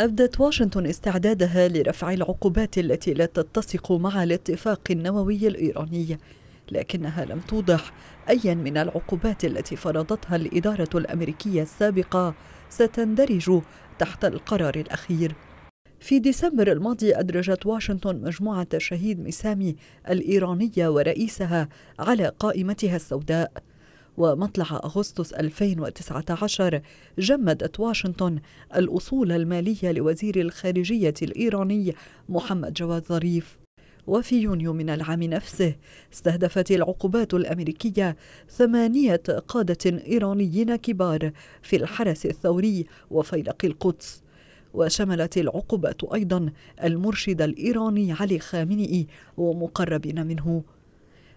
أبدت واشنطن استعدادها لرفع العقوبات التي لا تتسق مع الاتفاق النووي الإيراني لكنها لم توضح أيا من العقوبات التي فرضتها الإدارة الأمريكية السابقة ستندرج تحت القرار الأخير في ديسمبر الماضي أدرجت واشنطن مجموعة الشهيد مسامي الإيرانية ورئيسها على قائمتها السوداء ومطلع أغسطس 2019 جمدت واشنطن الأصول المالية لوزير الخارجية الإيراني محمد جواد ظريف وفي يونيو من العام نفسه استهدفت العقوبات الأمريكية ثمانية قادة إيرانيين كبار في الحرس الثوري وفيلق القدس وشملت العقوبات أيضا المرشد الإيراني علي خامنئي ومقربين منه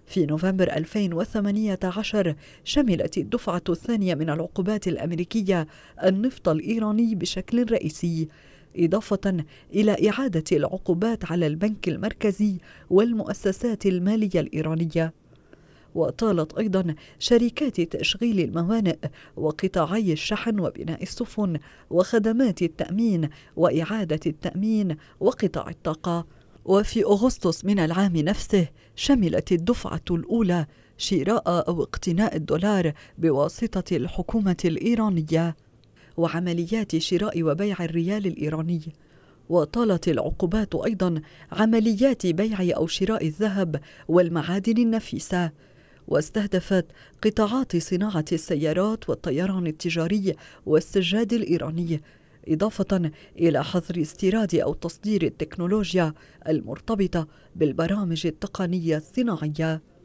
في نوفمبر 2018 شملت الدفعة الثانية من العقوبات الأمريكية النفط الإيراني بشكل رئيسي إضافة إلى إعادة العقوبات على البنك المركزي والمؤسسات المالية الإيرانية وطالت أيضا شركات تشغيل الموانئ وقطاعي الشحن وبناء السفن وخدمات التأمين وإعادة التأمين وقطاع الطاقة وفي أغسطس من العام نفسه شملت الدفعة الأولى شراء أو اقتناء الدولار بواسطة الحكومة الإيرانية وعمليات شراء وبيع الريال الإيراني وطالت العقوبات أيضا عمليات بيع أو شراء الذهب والمعادن النفيسة واستهدفت قطاعات صناعة السيارات والطيران التجاري والسجاد الإيراني إضافة إلى حظر استيراد أو تصدير التكنولوجيا المرتبطة بالبرامج التقنية الصناعية